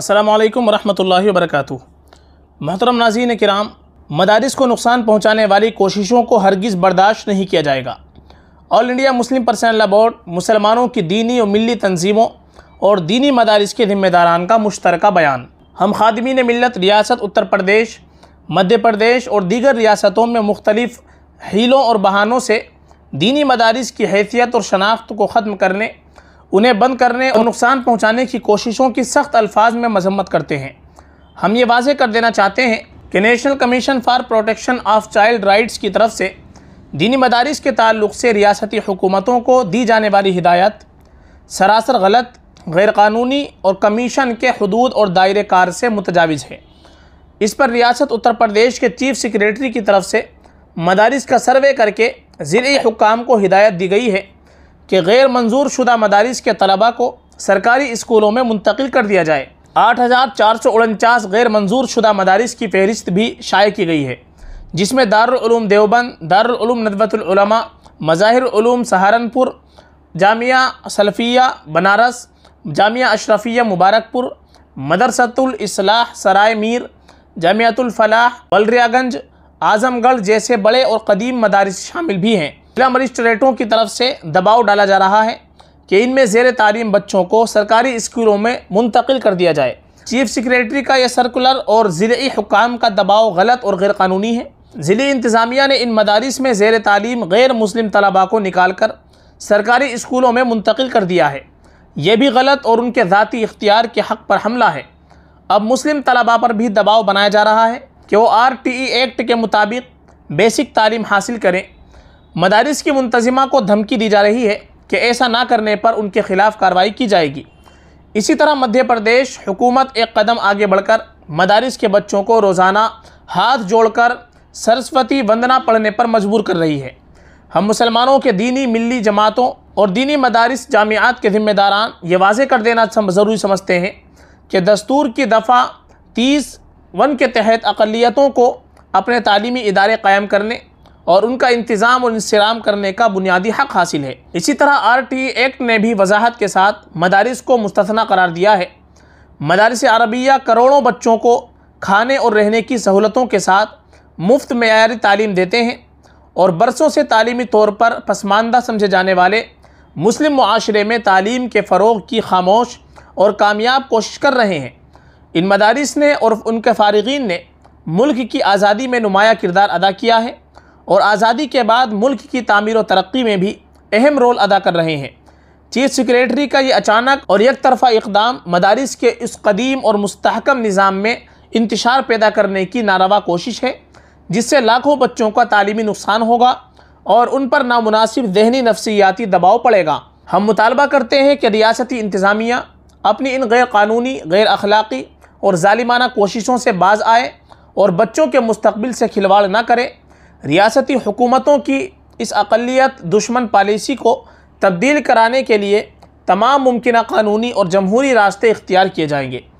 السلام علیکم ورحمۃ اللہ وبرکاتہ محترم ناظرین کرام مدارس کو نقصان پہنچانے والی کوششوں کو ہرگز برداشت نہیں کیا جائے گا آل انڈیا مسلم پرسنل بورڈ مسلمانوں کی دینی و ملی تنظیموں اور دینی مدارس کے ذمہ داران کا مشترکہ بیان ہم خادمین ملت ریاست اتر پردیش مدھیہ پردیش اور دیگر ریاستوں میں مختلف ہیلوں اور بہانوں سے دینی مدارس کی حیثیت اور شناخت کو ختم کرنے انہیں بند کرنے اور نقصان پہنچانے کی کوششوں کی سخت الفاظ میں مذمت کرتے ہیں ہم یہ واضح کر دینا چاہتے ہیں کہ national commission for protection of child rights کی طرف سے دینی مدارس کے تعلق سے ریاستی حکومتوں کو دی جانے والی ہدایت سراسر غلط غیر قانونی اور کمیشن کے حدود اور دائرے کار سے متجاوز ہے اس پر ریاست اتر پردیش کے چیف سیکریٹری کی طرف سے مدارس کا سروے کر کے ضلعی حکام کو ہدایت دی گئی ہے کہ غیر منظور شدہ مدارس کے طلباء کو سرکاری اسکولوں میں منتقل کر دیا جائے آٹھ ہزار چار سو انچاس غیر منظور شدہ مدارس کی فہرست بھی شائع کی گئی ہے جس میں دار العلوم دیوبند دار العلوم ندوۃ العلماء مظاہر العلوم سہارنپور جامعہ سلفیہ بنارس جامعہ اشرفیہ مبارک پور مدرسۃ الاصلاح سرائے میر جامعۃ الفلاح بلریا گنج اعظم گڑھ جیسے بڑے اور قدیم مدارس شامل بھی ہیں ضلع مجسٹریٹوں کی طرف سے دباؤ ڈالا جا رہا ہے کہ ان میں زیر تعلیم بچوں کو سرکاری اسکولوں میں منتقل کر دیا جائے چیف سیکریٹری کا یہ سرکولر اور ضلعی حکام کا دباؤ غلط اور غیر قانونی ہے ضلعی انتظامیہ نے ان مدارس میں زیر تعلیم غیر مسلم طلباء کو نکال کر سرکاری اسکولوں میں منتقل کر دیا ہے یہ بھی غلط اور ان کے ذاتی اختیار کے حق پر حملہ ہے اب مسلم طلباء پر بھی دباؤ بنایا جا رہا ہے کہ وہ آر ٹی ای ایکٹ کے مطابق بیسک تعلیم حاصل کریں مدارس کی منتظمہ کو دھمکی دی جا رہی ہے کہ ایسا نہ کرنے پر ان کے خلاف کارروائی کی جائے گی اسی طرح مدھیہ پردیش حکومت ایک قدم آگے بڑھ کر مدارس کے بچوں کو روزانہ ہاتھ جوڑ کر سرسوتی وندنا پڑھنے پر مجبور کر رہی ہے ہم مسلمانوں کے دینی ملی جماعتوں اور دینی مدارس جامعات کے ذمہ داران یہ واضح کر دینا ضروری سمجھتے ہیں کہ دستور کی دفعہ تیس ون کے تحت اقلیتوں کو اپنے تعلیمی ادارے قائم کرنے اور ان کا انتظام اور انسرام کرنے کا بنیادی حق حاصل ہے اسی طرح آر ٹی ایکٹ نے بھی وضاحت کے ساتھ مدارس کو مستثنہ قرار دیا ہے مدارس عربیہ کروڑوں بچوں کو کھانے اور رہنے کی سہولتوں کے ساتھ مفت معیاری تعلیم دیتے ہیں اور برسوں سے تعلیمی طور پر پسماندہ سمجھے جانے والے مسلم معاشرے میں تعلیم کے فروغ کی خاموش اور کامیاب کوشش کر رہے ہیں ان مدارس نے اور ان کے فارغین نے ملک کی آزادی میں نمایاں کردار ادا کیا ہے اور آزادی کے بعد ملک کی تعمیر و ترقی میں بھی اہم رول ادا کر رہے ہیں چیف سیکریٹری کا یہ اچانک اور یک طرفہ اقدام مدارس کے اس قدیم اور مستحکم نظام میں انتشار پیدا کرنے کی ناروا کوشش ہے جس سے لاکھوں بچوں کا تعلیمی نقصان ہوگا اور ان پر نامناسب ذہنی نفسیاتی دباؤ پڑے گا ہم مطالبہ کرتے ہیں کہ ریاستی انتظامیہ اپنی ان غیر قانونی غیر اخلاقی اور ظالمانہ کوششوں سے باز آئے اور بچوں کے مستقبل سے کھلواڑ نہ کرے ریاستی حکومتوں کی اس اقلیت دشمن پالیسی کو تبدیل کرانے کے لیے تمام ممکنہ قانونی اور جمہوری راستے اختیار کیے جائیں گے